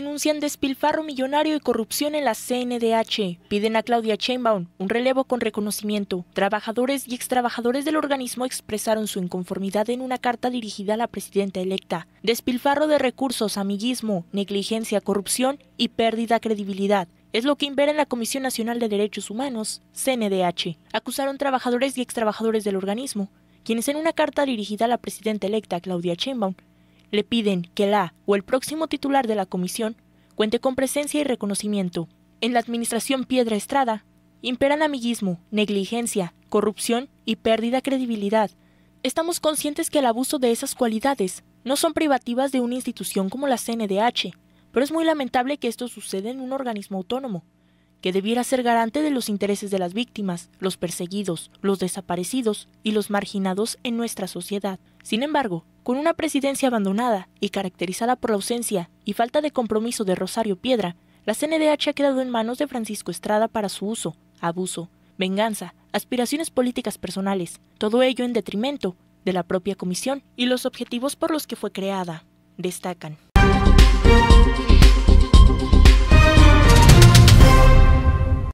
denuncian despilfarro millonario y corrupción en la CNDH. Piden a Claudia Sheinbaum un relevo con reconocimiento. Trabajadores y extrabajadores del organismo expresaron su inconformidad en una carta dirigida a la presidenta electa. Despilfarro de recursos, amiguismo, negligencia, corrupción y pérdida de credibilidad es lo que invera en la Comisión Nacional de Derechos Humanos, CNDH. Acusaron trabajadores y extrabajadores del organismo, quienes en una carta dirigida a la presidenta electa Claudia Sheinbaum le piden que la o el próximo titular de la comisión cuente con presencia y reconocimiento. En la administración Piedra Estrada imperan amiguismo, negligencia, corrupción y pérdida de credibilidad. Estamos conscientes que el abuso de esas cualidades no son privativas de una institución como la CNDH, pero es muy lamentable que esto suceda en un organismo autónomo, que debiera ser garante de los intereses de las víctimas, los perseguidos, los desaparecidos y los marginados en nuestra sociedad. Sin embargo, con una presidencia abandonada y caracterizada por la ausencia y falta de compromiso de Rosario Piedra, la CNDH ha quedado en manos de Francisco Estrada para su uso, abuso, venganza, aspiraciones políticas personales, todo ello en detrimento de la propia comisión y los objetivos por los que fue creada. Destacan.